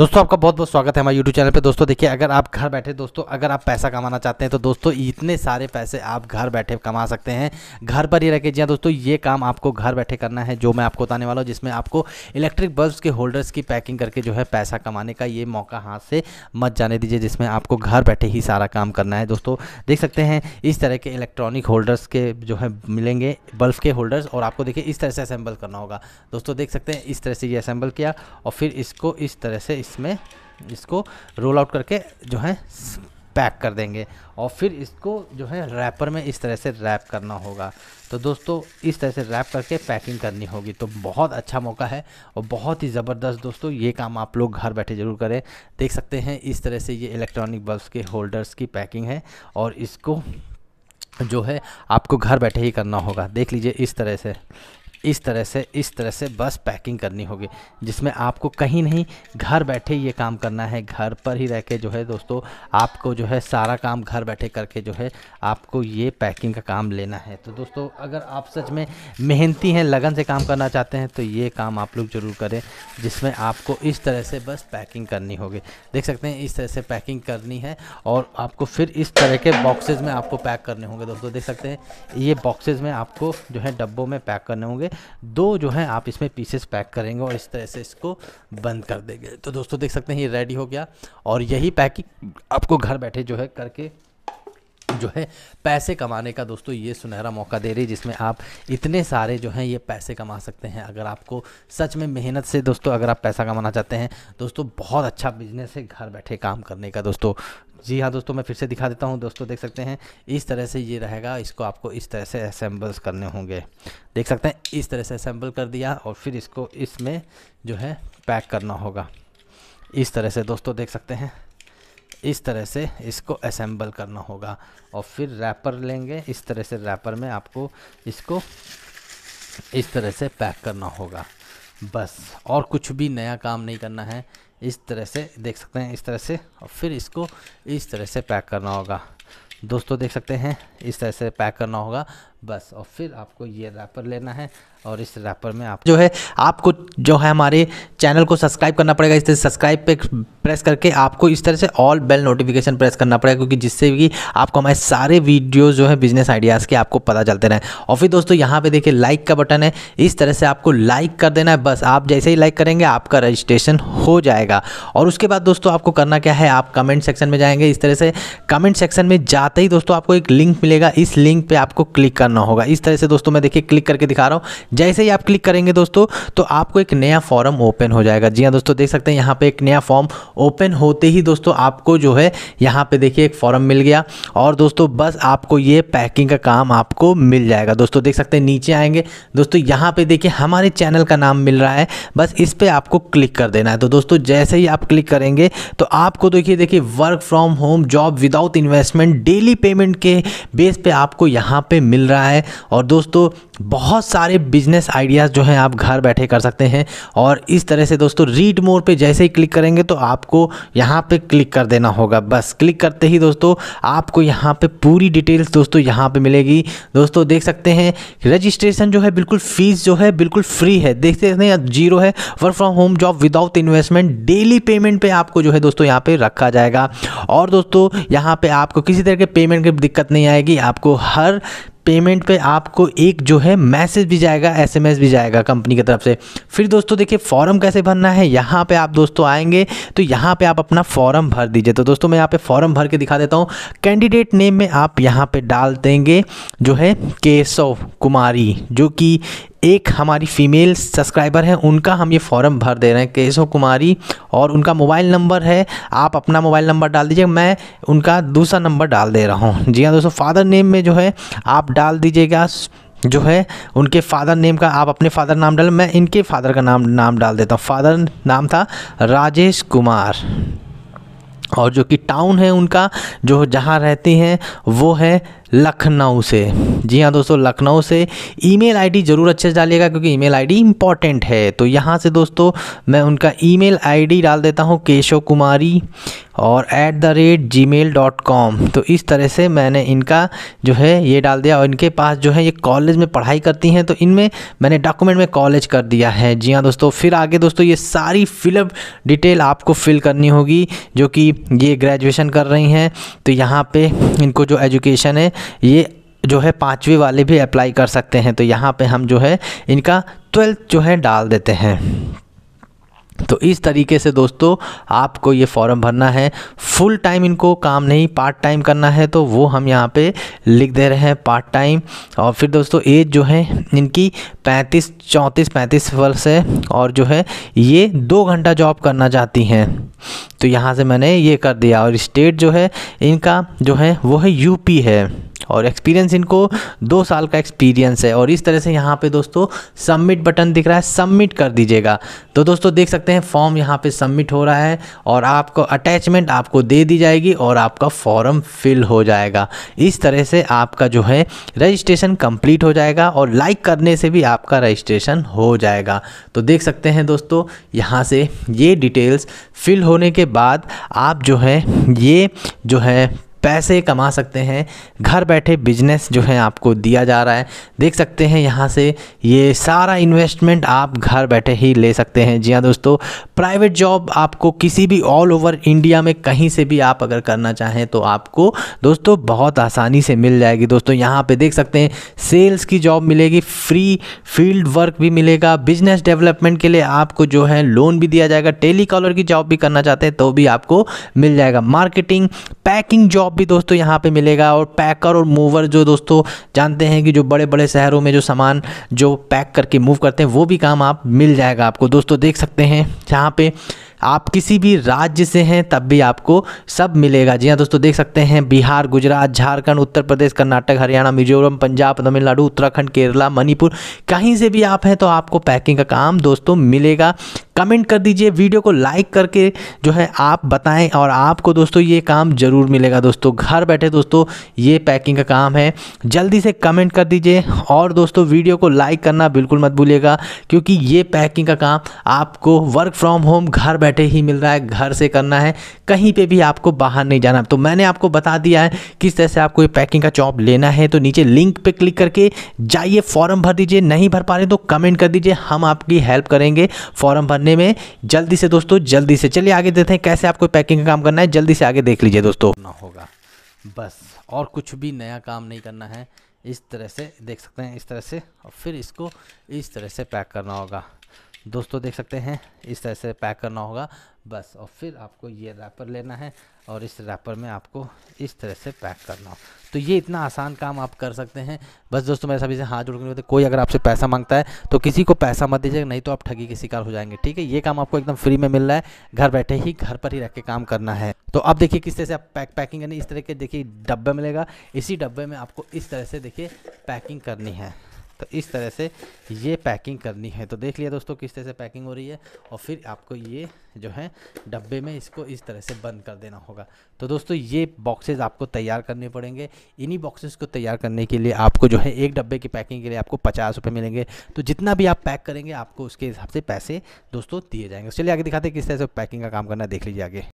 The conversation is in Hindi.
दोस्तों आपका बहुत बहुत स्वागत है हमारे यूट्यूब चैनल पे दोस्तों देखिए अगर आप घर बैठे दोस्तों अगर आप पैसा कमाना चाहते हैं तो दोस्तों इतने सारे पैसे आप घर बैठे कमा सकते हैं घर पर ही रह के जी हाँ, दोस्तों ये काम आपको घर बैठे करना है जो मैं आपको बताने वाला हूँ जिसमें आपको इलेक्ट्रिक बल्ब के होल्डर्स की पैकिंग करके जो है पैसा कमाने का ये मौका हाथ से मत जाने दीजिए जिसमें आपको घर बैठे ही सारा काम करना है दोस्तों देख सकते हैं इस तरह के इलेक्ट्रॉनिक होल्डर्स के जो है मिलेंगे बल्ब के होल्डर्स और आपको देखिए इस तरह से असेंबल करना होगा दोस्तों देख सकते हैं इस तरह से ये असेंबल किया और फिर इसको इस तरह से इसमें इसको रोल आउट करके जो है पैक कर देंगे और फिर इसको जो है रैपर में इस तरह से रैप करना होगा तो दोस्तों इस तरह से रैप करके पैकिंग करनी होगी तो बहुत अच्छा मौका है और बहुत ही ज़बरदस्त दोस्तों ये काम आप लोग घर बैठे ज़रूर करें देख सकते हैं इस तरह से ये इलेक्ट्रॉनिक बल्ब के होल्डर्स की पैकिंग है और इसको जो है आपको घर बैठे ही करना होगा देख लीजिए इस तरह से इस तरह से इस तरह से बस पैकिंग करनी होगी जिसमें आपको कहीं नहीं घर बैठे ये काम करना है घर पर ही रह के जो है दोस्तों आपको जो है सारा काम घर बैठे करके जो है आपको ये पैकिंग का काम लेना है तो दोस्तों अगर आप सच में मेहनती हैं लगन से काम करना चाहते हैं तो ये काम आप लोग ज़रूर करें जिसमें आपको इस तरह से बस पैकिंग करनी होगी देख सकते हैं इस तरह से पैकिंग करनी है और आपको फिर इस तरह के बॉक्सेज में आपको पैक करने होंगे दोस्तों देख सकते हैं ये बॉक्सेज में आपको जो है डब्बों में पैक करने होंगे दो जो है आप इसमें पीसेस पैक करेंगे और इस तरह से इसको बंद कर देंगे तो दोस्तों देख सकते हैं ये रेडी हो गया और यही पैकिंग आपको घर बैठे जो है करके जो है पैसे कमाने का दोस्तों ये सुनहरा मौका दे रही है जिसमें आप इतने सारे जो हैं ये पैसे कमा सकते हैं अगर आपको सच में मेहनत से दोस्तों अगर आप पैसा कमाना चाहते हैं दोस्तों बहुत अच्छा बिजनेस है घर बैठे काम करने का दोस्तों जी हाँ दोस्तों मैं फिर से दिखा देता हूँ दोस्तों देख सकते हैं इस तरह से ये रहेगा इसको आपको इस तरह से असेंबल्स करने होंगे देख सकते हैं इस तरह से असेंबल कर दिया और फिर इसको इसमें जो है पैक करना होगा इस तरह से दोस्तों देख सकते हैं इस तरह से इसको असेंबल करना होगा और फिर रैपर लेंगे इस तरह से रैपर में आपको इसको इस तरह से पैक करना होगा बस और कुछ भी नया काम नहीं करना है इस तरह से देख सकते हैं इस तरह से और फिर इसको इस तरह से पैक करना होगा दोस्तों देख सकते हैं इस तरह से पैक करना होगा बस और फिर आपको ये रैपर लेना है और इस रैपर में आप जो है आपको जो है हमारे चैनल को सब्सक्राइब करना पड़ेगा इस तरह से सब्सक्राइब पे प्रेस करके आपको इस तरह से ऑल बेल नोटिफिकेशन प्रेस करना पड़ेगा क्योंकि जिससे कि आपको हमारे सारे वीडियो जो है बिजनेस आइडियाज़ के आपको पता चलते रहें और फिर दोस्तों यहाँ पर देखिए लाइक का बटन है इस तरह से आपको लाइक कर देना है बस आप जैसे ही लाइक करेंगे आपका रजिस्ट्रेशन हो जाएगा और उसके बाद दोस्तों आपको करना क्या है आप कमेंट सेक्शन में जाएंगे इस तरह से कमेंट सेक्शन में जाते ही दोस्तों आपको एक लिंक मिलेगा इस लिंक पर आपको क्लिक करना करना होगा इस तरह से दोस्तों मैं देखिए क्लिक करके दिखा रहा हूँ जैसे ही आप क्लिक करेंगे दोस्तों तो आपको एक नया फॉर्म ओपन हो जाएगा जी हाँ दोस्तों देख सकते हैं यहाँ पर एक नया फॉर्म ओपन होते ही दोस्तों आपको जो है यहाँ पर देखिए एक फॉर्म मिल गया और दोस्तों बस आपको ये पैकिंग का काम आपको मिल जाएगा दोस्तों देख सकते हैं नीचे आएंगे दोस्तों यहाँ पे देखिए हमारे चैनल का नाम मिल रहा है बस इस पर आपको क्लिक कर देना है तो दोस्तों जैसे ही आप क्लिक करेंगे तो आपको देखिए देखिए work from home job without investment daily payment के बेस पे आपको यहाँ पे मिल रहा है रहा है और दोस्तों बहुत सारे बिजनेस आइडियाज़ जो हैं आप घर बैठे कर सकते हैं और इस तरह से दोस्तों रीड मोर पे जैसे ही क्लिक करेंगे तो आपको यहाँ पे क्लिक कर देना होगा बस क्लिक करते ही दोस्तों आपको यहाँ पे पूरी डिटेल्स दोस्तों यहाँ पे मिलेगी दोस्तों देख सकते हैं रजिस्ट्रेशन जो है बिल्कुल फ़ीस जो है बिल्कुल फ्री है देखते हैं जीरो है work from home job without investment daily payment पे आपको जो है दोस्तों यहाँ पर रखा जाएगा और दोस्तों यहाँ पर आपको किसी तरह के पेमेंट की दिक्कत नहीं आएगी आपको हर पेमेंट पे आपको एक जो है मैसेज भी जाएगा एसएमएस भी जाएगा कंपनी की तरफ से फिर दोस्तों देखिए फॉर्म कैसे भरना है यहाँ पे आप दोस्तों आएंगे तो यहाँ पे आप अपना फॉर्म भर दीजिए तो दोस्तों मैं यहाँ पे फॉर्म भर के दिखा देता हूँ कैंडिडेट नेम में आप यहाँ पे डाल देंगे जो है केशव कुमारी जो कि एक हमारी फ़ीमेल सब्सक्राइबर हैं उनका हम ये फॉर्म भर दे रहे हैं केशव कुमारी और उनका मोबाइल नंबर है आप अपना मोबाइल नंबर डाल दीजिए मैं उनका दूसरा नंबर डाल दे रहा हूँ जी हाँ दोस्तों फादर नेम में जो है आप डाल दीजिएगा जो है उनके फादर नेम का आप अपने फादर नाम डाल मैं इनके फादर का नाम नाम डाल देता हूँ फादर नाम था राजेश कुमार और जो कि टाउन है उनका जो जहाँ रहती हैं वो है लखनऊ से जी हाँ दोस्तों लखनऊ से ईमेल आईडी ज़रूर अच्छे से डालिएगा क्योंकि ईमेल आईडी इंपॉर्टेंट है तो यहाँ से दोस्तों मैं उनका ईमेल आईडी डाल देता हूँ केशव कुमारी और at the rate Gmail dot com तो इस तरह से मैंने इनका जो है ये डाल दिया और इनके पास जो है ये कॉलेज में पढ़ाई करती हैं तो इनमें मैंने डॉक्यूमेंट में कॉलेज कर दिया है जी हाँ दोस्तों फिर आगे दोस्तों ये सारी फिलअप डिटेल आपको फिल करनी होगी जो कि ये ग्रेजुएशन कर रही हैं तो यहाँ पे इनको जो एजुकेशन है ये जो है पाँचवी वाले भी अप्लाई कर सकते हैं तो यहाँ पे हम जो है इनका ट्वेल्थ जो है डाल देते हैं तो इस तरीके से दोस्तों आपको ये फॉर्म भरना है फुल टाइम इनको काम नहीं पार्ट टाइम करना है तो वो हम यहाँ पे लिख दे रहे हैं पार्ट टाइम और फिर दोस्तों एज जो है इनकी 35 34 35 वर्ष है और जो है ये दो घंटा जॉब करना चाहती हैं तो यहाँ से मैंने ये कर दिया और स्टेट जो है इनका जो है वो है यूपी है और एक्सपीरियंस इनको दो साल का एक्सपीरियंस है और इस तरह से यहाँ पे दोस्तों सबमिट बटन दिख रहा है सबमिट कर दीजिएगा तो दोस्तों देख सकते हैं फॉर्म यहाँ पे सबमिट हो रहा है और आपको अटैचमेंट आपको दे दी जाएगी और आपका फॉर्म फिल हो जाएगा इस तरह से आपका जो है रजिस्ट्रेशन कंप्लीट हो जाएगा और लाइक करने से भी आपका रजिस्ट्रेशन हो जाएगा तो देख सकते हैं दोस्तों यहाँ से ये डिटेल्स फिल होने के बाद आप जो है ये जो है पैसे कमा सकते हैं घर बैठे बिजनेस जो है आपको दिया जा रहा है देख सकते हैं यहाँ से ये सारा इन्वेस्टमेंट आप घर बैठे ही ले सकते हैं जी हाँ दोस्तों प्राइवेट जॉब आपको किसी भी ऑल ओवर इंडिया में कहीं से भी आप अगर करना चाहें तो आपको दोस्तों बहुत आसानी से मिल जाएगी दोस्तों यहाँ पर देख सकते हैं सेल्स की जॉब मिलेगी फ्री फील्ड वर्क भी मिलेगा बिजनेस डेवलपमेंट के लिए आपको जो है लोन भी दिया जाएगा टेली की जॉब भी करना चाहते हैं तो भी आपको मिल जाएगा मार्केटिंग पैकिंग जॉब टॉप भी दोस्तों यहाँ पे मिलेगा और पैकर और मूवर जो दोस्तों जानते हैं कि जो बड़े बड़े शहरों में जो सामान जो पैक करके मूव करते हैं वो भी काम आप मिल जाएगा आपको दोस्तों देख सकते हैं यहाँ पर आप किसी भी राज्य से हैं तब भी आपको सब मिलेगा जी हाँ दोस्तों देख सकते हैं बिहार गुजरात झारखंड उत्तर प्रदेश कर्नाटक हरियाणा मिजोरम पंजाब तमिलनाडु उत्तराखंड केरला मणिपुर कहीं से भी आप हैं तो आपको पैकिंग का काम दोस्तों मिलेगा कमेंट कर दीजिए वीडियो को लाइक करके जो है आप बताएं और आपको दोस्तों ये काम ज़रूर मिलेगा दोस्तों घर बैठे दोस्तों ये पैकिंग का काम है जल्दी से कमेंट कर दीजिए और दोस्तों वीडियो को लाइक करना बिल्कुल मत भूलिएगा क्योंकि ये पैकिंग का काम आपको वर्क फ्रॉम होम घर बैठे बैठे ही मिल रहा है घर से करना है कहीं पे भी आपको बाहर नहीं जाना तो मैंने आपको बता दिया है किस तरह से आपको ये पैकिंग का चॉप लेना है तो नीचे लिंक पे क्लिक करके जाइए फॉर्म भर दीजिए नहीं भर पा रहे तो कमेंट कर दीजिए हम आपकी हेल्प करेंगे फॉर्म भरने में जल्दी से दोस्तों जल्दी से चलिए आगे देते हैं कैसे आपको पैकिंग का काम करना है जल्दी से आगे देख लीजिए दोस्तों ना होगा बस और कुछ भी नया काम नहीं करना है इस तरह से देख सकते हैं इस तरह से और फिर इसको इस तरह से पैक करना होगा दोस्तों देख सकते हैं इस तरह से पैक करना होगा बस और फिर आपको ये रैपर लेना है और इस रैपर में आपको इस तरह से पैक करना हो तो ये इतना आसान काम आप कर सकते हैं बस दोस्तों मेरे सभी से हाथ जोड़ के कोई अगर आपसे पैसा मांगता है तो किसी को पैसा मत दीजिएगा नहीं तो आप ठगी के शिकार हो जाएंगे ठीक है ये काम आपको एकदम फ्री में मिल रहा है घर बैठे ही घर पर ही रह के काम करना है तो आप देखिए किस तरह से आप पैक पैकिंग करनी इस तरह के देखिए डब्बे मिलेगा इसी डब्बे में आपको इस तरह से देखिए पैकिंग करनी है तो इस तरह से ये पैकिंग करनी है तो देख लिया दोस्तों किस तरह से पैकिंग हो रही है और फिर आपको ये जो है डब्बे में इसको इस तरह से बंद कर देना होगा तो दोस्तों ये बॉक्सेस आपको तैयार करने पड़ेंगे इन्हीं बॉक्सेस को तैयार करने के लिए आपको जो है एक डब्बे की पैकिंग के लिए आपको पचास रुपये मिलेंगे तो जितना भी आप पैक करेंगे आपको उसके हिसाब से पैसे दोस्तों दिए जाएंगे चलिए आगे दिखाते हैं किस तरह से पैकिंग का काम करना देख लीजिए आगे